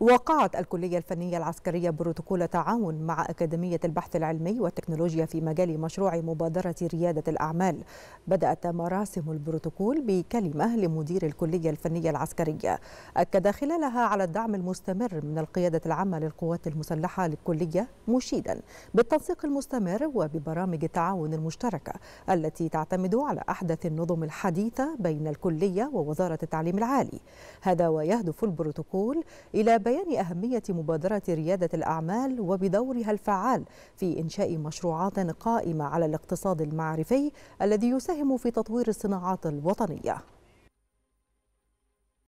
وقعت الكلية الفنية العسكرية بروتوكول تعاون مع أكاديمية البحث العلمي والتكنولوجيا في مجال مشروع مبادرة ريادة الأعمال بدأت مراسم البروتوكول بكلمة لمدير الكلية الفنية العسكرية أكد خلالها على الدعم المستمر من القيادة العامة للقوات المسلحة للكلية مشيدا بالتنسيق المستمر وببرامج التعاون المشتركة التي تعتمد على أحدث النظم الحديثة بين الكلية ووزارة التعليم العالي هذا ويهدف البروتوكول إلى بيان أهمية مبادرة ريادة الأعمال وبدورها الفعال في إنشاء مشروعات قائمة على الاقتصاد المعرفي الذي يساهم في تطوير الصناعات الوطنية